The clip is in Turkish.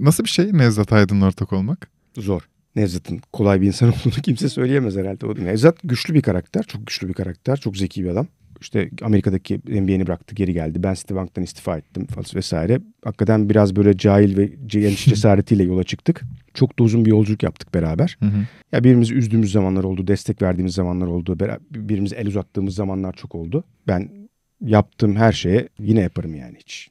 Nasıl bir şey Nevzat Aydın'la ortak olmak? Zor. Nevzat'ın kolay bir insan olduğunu kimse söyleyemez herhalde. O Nevzat güçlü bir karakter, çok güçlü bir karakter, çok zeki bir adam. İşte Amerika'daki NBA'ni bıraktı, geri geldi. Ben Citibank'tan istifa ettim falan vesaire. Hakikaten biraz böyle cahil ve cesaretiyle yola çıktık. Çok da uzun bir yolculuk yaptık beraber. Hı hı. Ya birimizi üzdüğümüz zamanlar oldu, destek verdiğimiz zamanlar oldu. birimiz el uzattığımız zamanlar çok oldu. Ben yaptığım her şeye yine yaparım yani hiç.